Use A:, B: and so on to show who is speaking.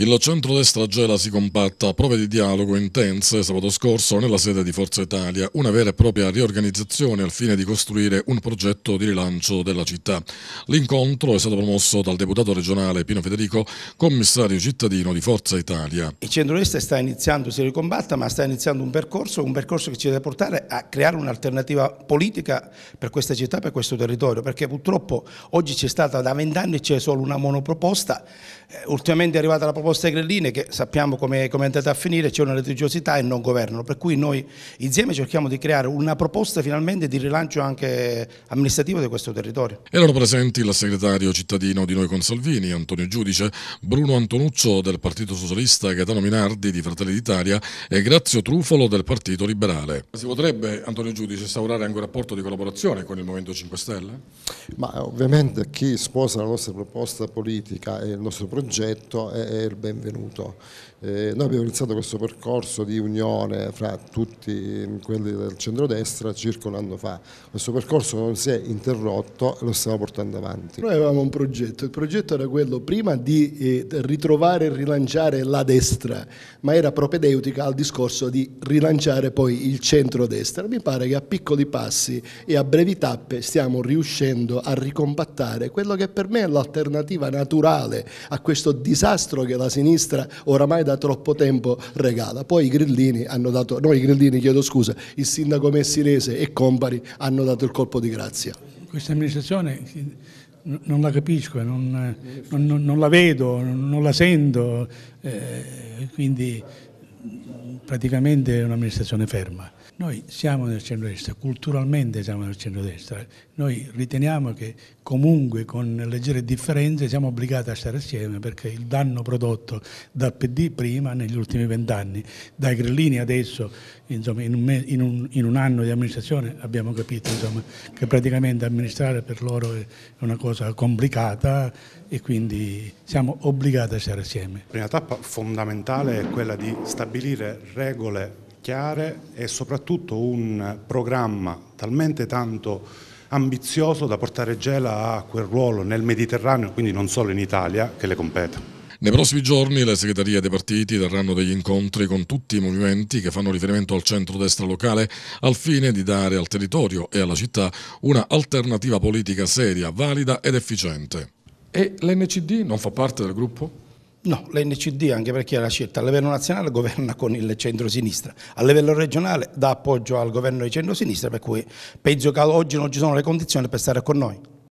A: Il centrodestra gela si compatta, prove di dialogo intense sabato scorso nella sede di Forza Italia, una vera e propria riorganizzazione al fine di costruire un progetto di rilancio della città. L'incontro è stato promosso dal deputato regionale Pino Federico, commissario cittadino di Forza Italia.
B: Il centrodestra sta iniziando, si ricombatta, ma sta iniziando un percorso, un percorso che ci deve portare a creare un'alternativa politica per questa città, per questo territorio, perché purtroppo oggi c'è stata da vent'anni c'è solo una monoproposta, eh, ultimamente è arrivata la proposta proposte grelline che sappiamo come, è andata a finire, c'è una litigiosità e non governano, per cui noi insieme cerchiamo di creare una proposta finalmente di rilancio anche amministrativo di questo territorio.
A: Erano presenti il segretario cittadino di Noi con Salvini, Antonio Giudice, Bruno Antonuccio del Partito Socialista, Gaetano Minardi di Fratelli d'Italia e Grazio Trufolo del Partito Liberale. Si potrebbe, Antonio Giudice, instaurare anche un rapporto di collaborazione con il Movimento 5 Stelle?
C: Ma ovviamente chi sposa la nostra proposta politica e il nostro progetto è il benvenuto. Eh, noi abbiamo iniziato questo percorso di unione fra tutti quelli del centrodestra circa un anno fa. Questo percorso non si è interrotto e lo stiamo portando avanti.
D: Noi avevamo un progetto, il progetto era quello prima di eh, ritrovare e rilanciare la destra, ma era propedeutica al discorso di rilanciare poi il centrodestra. Mi pare che a piccoli passi e a brevi tappe stiamo riuscendo a ricompattare quello che per me è l'alternativa naturale a questo disastro che la sinistra oramai da troppo tempo regala. Poi i grillini hanno dato, no i grillini chiedo scusa, il sindaco messinese e Compari hanno dato il colpo di grazia.
E: Questa amministrazione non la capisco, eh, non, non, non la vedo, non la sento, eh, quindi praticamente è un'amministrazione ferma. Noi siamo nel centro-destra, culturalmente siamo nel centro-destra. noi riteniamo che comunque con leggere differenze siamo obbligati a stare assieme perché il danno prodotto dal PD prima negli ultimi vent'anni, dai grillini adesso, insomma, in, un me, in, un, in, un anno di amministrazione abbiamo capito insomma, che praticamente amministrare per loro è una cosa complicata e quindi siamo obbligati a stare assieme. La prima tappa fondamentale è quella di stabilire regole chiare e soprattutto un programma talmente tanto ambizioso da portare Gela a quel ruolo nel Mediterraneo, quindi non solo in Italia, che le compete.
A: Nei prossimi giorni le segreterie dei partiti terranno degli incontri con tutti i movimenti che fanno riferimento al centro-destra locale al fine di dare al territorio e alla città una alternativa politica seria, valida ed efficiente. E l'NCD non fa parte del gruppo? No,
B: l'NCD, anche perché era scelta a livello nazionale, governa con il centro-sinistra, a livello regionale dà appoggio al governo di centro-sinistra, per cui penso che oggi non ci sono le condizioni per stare con noi.